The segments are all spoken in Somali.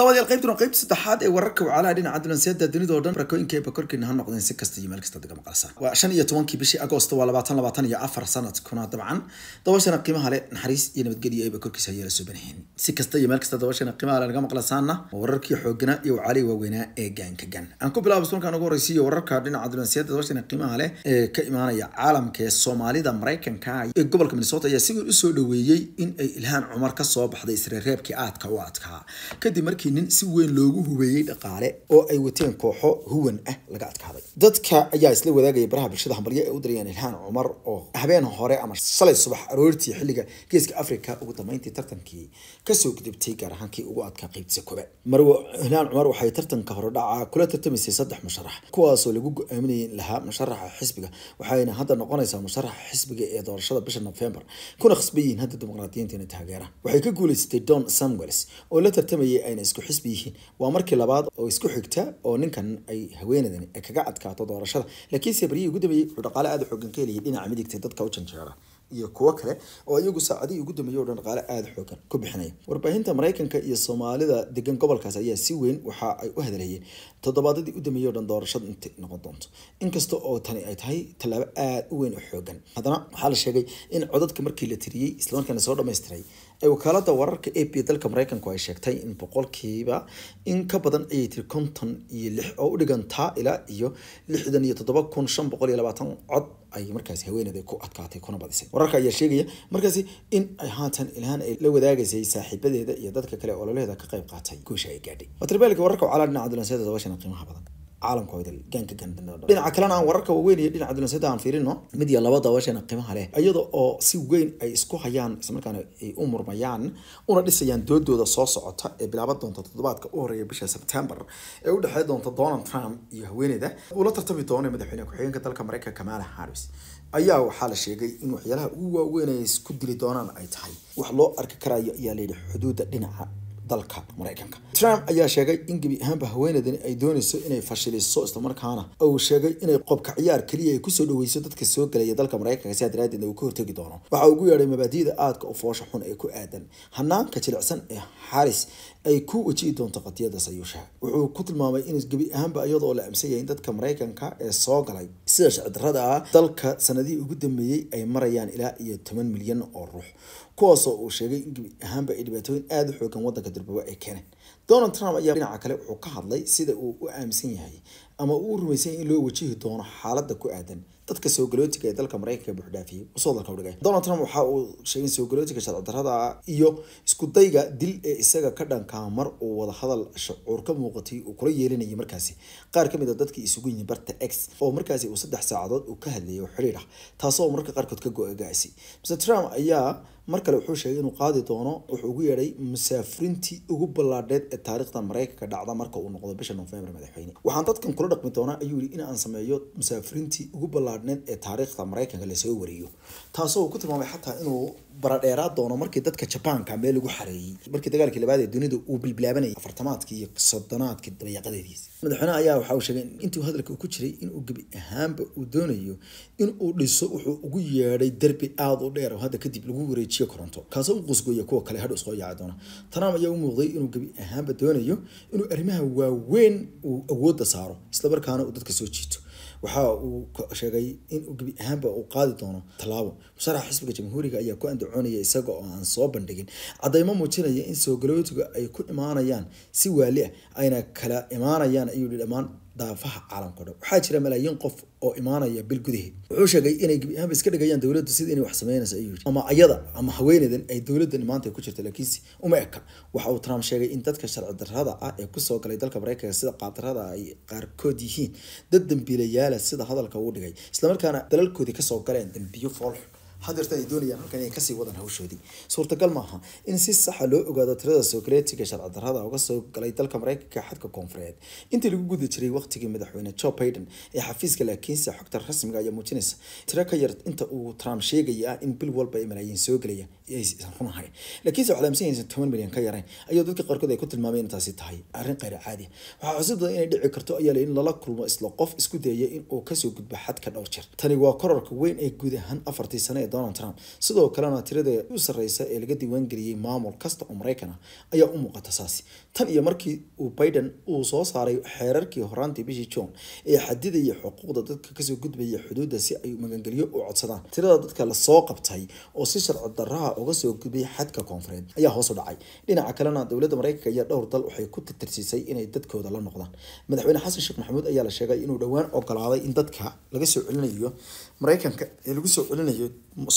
dabad yaal qaybta saddexaad ee wararka wacalaha dhinaca dulanseeda dunida o dhan barakooyinka eeba ha noqdeen si kasta iyo meel kasta daga maqalsaan waa shan iyo tobankii bishii agoosto waa labaatan labaatan iyo afar sanadkuna dabcan dabashana qiimaha le naxariis iyo nabadgelyo eeba korkiisa ayaa la si kasta iyo meel kasta dabashana qiimaha le naga maqlasaana wararkii xooggana iyo wacalihi waaweynaa ee gaanka gan aan ku bilaabo sunkan ugu horreysaiyo wararka dhinaca dulanseeda dabashana qiimaha le ee ka imaanaya caalamka ee soomaalida maraykanka ee gobolka minnesota ayaa si weyn usoo dhaweeyey in ay ilhaan cumar ka soo baxday isreereebkii aadka u adkaa kadib markii markii si weyn loogu hubeeyey dhaqaale oo ay wateen kooxo huwan ah laga adkaaday dadka ayaa isla wadaagaya baraha bulshada hambalyo ee u dirayeen ilhaan cumar oo habeen hore ama salay subax aroortii xilliga geeska africa ugu dambeyntii tartankii kasoo gudubtay gaar ahaan kii ugu adkaa qeybtisa koobaad marwo ilhaan cumar waxay tartanka horedhaca kula tartamaysay saddex musharax kuwaasoo lagu go-aaminayay lahaa musharaxa xisbiga waxayna hadda noqonaysaa musharaxa xisbiga ee doorashada bisha nofembar kuna khasbayihiin hadda dimuqraadiyiinta inay waxay ka guulaysatay don samuels oo la tartamayay ayna isku xisbi yihiin waa markii labaad oo isku xigta oo ninkan ay haweenadan ay kaga adkaato doorashada laakiinse baryihii ugu dambeeyey wuxuu dhaqaale aada xoogan ka heliyay dhinaca midigta dadka u janjeera iyo kuwo kale oo iyagu saacadihii ugu dambeeyey oo dhaqaale aada xoogan ku bixinaya warbaahinta maraykanka iyo soomaalida degan gobolkaas ayaa si weyn waxa ay u hadalayeen toddobaadadii u dambeeyey o dhan doorashada intay noqon doonto inkasta oo tani ay tahay tallaabo aada u weyn oo xoogan haddana waxaa la sheegay in codadka markii la tiriyey islamarkaana soo dhamaystiray ee wakaalada wararka a b dalka maraykanku ay sheegtay in boqolkiiba in ka badan ayay tiri konton iyo lix oo u dhigantaa ilaa iyo lixdan iyo toddoba kun shan boqol iyo labaatan cod ay markaasi haweeneeda ku adkaatay kuna badisay wararka ayaa sheegaya markaasi in ay haatan ilhaan ay la wadaagaysay saaxiibadeeda iyo dadka kale oo ka qayb qaatay guusha ay gaadhay watribeelka wararka wacalaa dhinaca dulanseeda todoba qiimaha badan dhinaca kalena aan wararka waaweyn iyo dhinaca dunansada aan fiirino mid iyo laba dabaasheena qiimaha leh iyada oo si weyn ay isku hayaan islamarkaana ay u murmayaan una dhisayaan doodooda soo socota ee bilaaban doonta toddobaadka u horeeya bisha sebtembar ee u dhexeyn doonta donald trump iyo haweeneyda uu la tartami doono madaxweyne ku-xigeenka dalka mareykanka kamala harris ayaa waxaa la sheegay in waxyaalaha ugu waaweyn ay isku dili doonaan ay tahay wax loo arki karayo ayaa layidhi xuduudda dhinaca dalka maraykanka trump ayaa sheegay in gebi ahaanba haweeneydani ay doonayso inay fashiliso islamarkaana uu sheegay inay qobka ciyaar keliya ay kusoo dhaweyso dadka soo gelaya dalka maraykanka sia daraadeedna uu ka hortegi doono waxa ugu yeedhay mabaadida aadka u foosha xun ee ku aadan hanaanka jilicsan ee xaris ay ku wajihi doonto qadiyadaas ayuu sheegay wuxuu ku tilmaamay in gebi ahaanba iyadoo la aaminsan in dadka maraykanka ee soo galay sida sharcidarrada ah dalka sanadihii ugu dambeeyey ay marayaan ilaa iyo toban milyan oo ruux kuwaasoo uu sheegay in gebi ahaanba ay dhibaatooyin aada u xoogan waddanka durbawa ay keeneen donald trump ayaa dhinaca kale wuxuu ka hadlay sida uu u aaminsan yahay ama uu u rumaysan yahay in loo wajihi doono xaaladda ku aadan dadka soogalootiga ee dalka maraykanka buux dhaafiyey usoo dalka udhigay donald trump waxa uu sheegay soogalootiga sharci darrada iyo isku dil ee isaga ka dhankaa mar uu wada hadal shucuur ka muuqatay uu kula yeelinayay markaasi qaar kamid a dadkii isugu yihin barta x oo markaasi uu saddex saacadood uu ka hadlayo xidhiir ah taasoo marka qaarkood ka go-agaasi mr trump ayaa mar kale wuxuu sheegay inuu qaadi doono wuxuu ugu yeedhay musaafrintii ugu ballaadheed ee taariikhda maraykanka dhacda marka uu noqdo bisha november madaxweyne waxaan dadkan kula dhaqmi doonaa ayuu yidhi in aan sameeyo musaafrintii ugu ballaadheed baadhneed ee taariikhda maraykanka lasoo wariyo taasoo uu ku tilmaamay xataa inuu baradheeraa doono markii dadka jabaanka meel lagu xareeyey markii dagaalkii labaad ee dunida uu bilbilaabanayay afartamaadkii iyo sodonaadkii dabayaqadeediisa madaxweyneha ayaa waxa uu sheegay intuu hadalka ku jiray inuu gebi ahaanba uu doonayo inuu dhiso wuxuu ugu yeedhay derbi aada u dheer oo hadda kadib lagu wareejiyo koronto kaasoo u qusgoya kuwa kale hadhu isoo yaaci doona tanaam ayaa u muuqday inuu gebi ahaanba doonayo inuu arrimaha waaweyn uu awoodda saaro isla markaana uu dadka soo jiito waxa uu sheegay in gebi ahaanba uu qaadi doono tallaabo musharaxa xisbiga jamhuuriga ayaa ku andacoonaya isaga oo aan soo bandhigin caddaymo muujinaya in soo galootiga ay ku imaanayaan si waali ah ayna kala imaanayaan ayuu dhammaan daafaha caalamka dhan waxaa jira malaayiin qof oo imaanaya bil gudaheed wuxuu sheegay inay gebi ahaanba iska dhigayaan dowladdu sida inay wax sameynaysa ayuu yidhi ama ayada ama haweenaydan ay dowladdan maanta ku jirta laakiinse uma eka waxa uu Trump sheegay in dadka sharci darrada ah ee kusoo galay dalka maraykanka sida qaadarada ay qaarkood yihiin dad dambiilayaala sida hadalka uu dhigay islamarkaana dalalkoodii kasoo galeen dambiyo foolxun hadeerta ay doonayaan halkan inay kasii wadaan hawshoodii suurtagal maaha in si saxa ah loo ogaado tirada sookareetiga sharci darrada uga soo galay dalka mareykanka xadka koonfureed intii lagu guda jiray waqtigii madaxweyne jo biden ee xafiiska laakiinse xogta rasmiga ah ayaa muujinaysa tiro ka yar inta uu trump sheegaya in bil walba ay malaayiin soo gelaya aysan runahayn laakiinse waxaad aaminsan yaysan toban milyan ka yarayn ayuu dadka qaarkood ay ku tilmaameen intaasi tahay arrin kheyr caadi waxaa xusid badan inay dhici karto ayaa lain lala kulmo isla qof isku dayaya in uu kasoo gudbo xadka dhowr jeer tani waa korarka weyn ee guud ahaan afartii sane ee donald trump sidoo kalena tirada u sarreysa ee laga diiwaangeliyey maamul kasta oo maraykan ah ayaa u muuqata saasi tan iyo markii uu biden uu soo saaray xeerarkii horaantii bishii john ee xadidaya xuquuqda dadka kasoo gudbaya xuduudda si ay magangelyo u codsadaan tirada dadka lasoo qabtay oo si sharci darraha uga soo gubay xadka koonfureed ayaa hoos u dhacay dhinaca kalena dowladda maraykanka iyo dhowr dal waxay ku tatirsiisay inay dadkooda la noqdaan madaxweyne xasan sheekh maxamuud ayaa la sheegay inuu dhowaan ogolaaday in dadka laga soo celinayo maraykanka ee lagu soo celinayo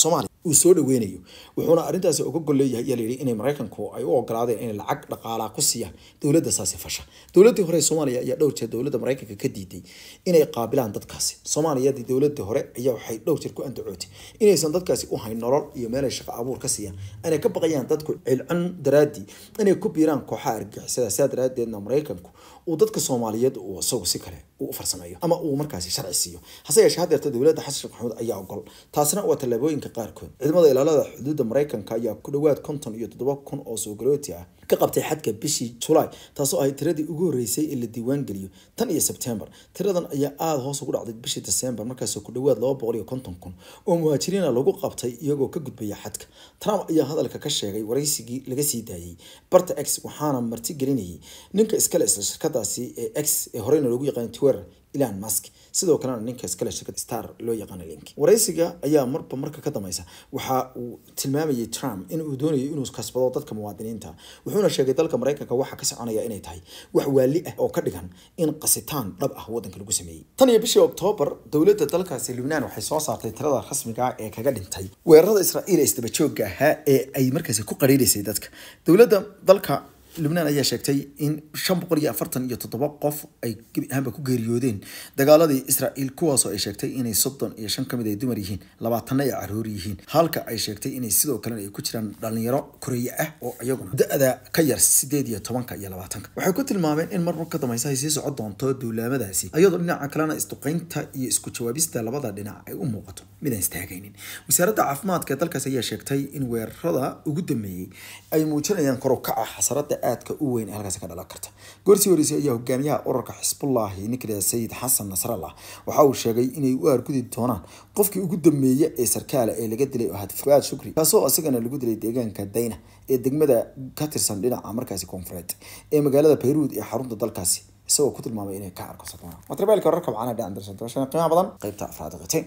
soomaaliya uu soo dhaweynayo wuxuuna arintaas uga golleeyahay yalayihi inay maraykanku ay u ogolaadeen inay lacag dhaqaalaa ku siiya dowladda saasifasha dowladdii hore ee soomaaliya ayaa dhowr jeer dowladda maraykanka ka diiday inay qaabilaan dadkaasi soomaaliya dowladdii hore ayaa waxay dhowr jeer ku andacootay inaysan dadkaasi u hayn nolol iyo meelay shaqo abuur ka siiyaan inay ka baqayaan dadku cilcon daraaddii inay ku biiraan kooxaha argixisada saa daraaddeedna maraykanku uu dadka soomaaliyeed uu isagu si kale uu u farsameeyo ama uu markaasi sharci siiyo hase yeeshee haddeerta dowladda xasan sheekh maxamuud ayaa ogol taasna waa tallaabooyinka qaarkood ciidamada ilaalada xuduudda maraykanka ayaa ku dhawaad konton iyo toddoba kun oo soo galooti ah ka qabtay xadka bishii julaay taasoo ahay tiradii ugu horreysay ee la diiwaan geliyo tan iyo sebtembar tiradan ayaa aada hoos ugu dhacday bishii desembar markaasoo ku dhawaad laba boqol iyo konton kun oo muhaajiriina ah lagu qabtay iyagoo ka gudbaya xadka trump ayaa hadalka ka sheegay wareysigii laga sii daayey barta x waxaana marti gelinayay ninka iskale isla shirkadaasi ee x ee horeyna loogu yaqaan twitter elan mask sidoo kalena ninka kale shirkad star loo yaqaana link waraysiga ayaa marba marka ka dameysa waxa uu tilmaamayay trump in uu doonayo inuu kasbado dadka muwaadiniinta wuxuuna sheegay dalka maraykanka waxa ka soconaya inay tahay wax waali ah oo ka dhigan in qasitaan dhab ah waddanka lagu sameeyey tan iyo bishii oktoobar dowladda dalkaasi lubnaan waxay soo saartay tirada rasmiga ah ee kaga dhintay weerarada israa'iil ee isdaba joogga ahaa ee ay markaasi ku qariiraysay dadka dowladda dalka lubnaan ayaa sheegtay in shan boqol iyo afartan iyo toddoba qof ay gebi ahaanba ku geeriyoodeen dagaaladii israa'iil kuwaasoo ay sheegtay inay soddon iyo shan ka ah ay dumar yihiin labaatanna ay caruur yihiin halka ay sheegtay inay sidoo kalena ay ku jiraan dhallinyaro koreeye ah oo iyaguna da-da ka yar sideed iyo tobanka iyo labaatanka waxay ku tilmaameen in marmar ka dambaysa ay sii soco doonto duulaamadaasi iyadoo dhinaca kalena isduqaynta iyo isku jawaabista labada dhinac ay u muuqato midaan istaagaynin wasaaradda caafimaadka ee dalkaas ayaa sheegtay in weerarada ugu dambeeyey ay muujinayaan kor u kaca xasarada aadka u weyn halkaasi ka dhalan karta goorsi horeysay ayaa hogaamiyaha ururka xisbullaahi nicolas sayid xasan nasrallah waxa uu sheegay inay u aargudi doonaan qofkii ugu dambeeya ee sarkaala ee laga dilay ahad fuaad shukri kaasoo isagana lagu dilay deegaanka dayna ee degmada ka tirsan dhinaca markaasi koonfureed ee magaalada bayruud ee xarunta dalkaasi isagoo ku tilmaamay inay ka arkosadaan matarbaalka wararka wacana dhe qiimaha badan qeybta afraad qiteen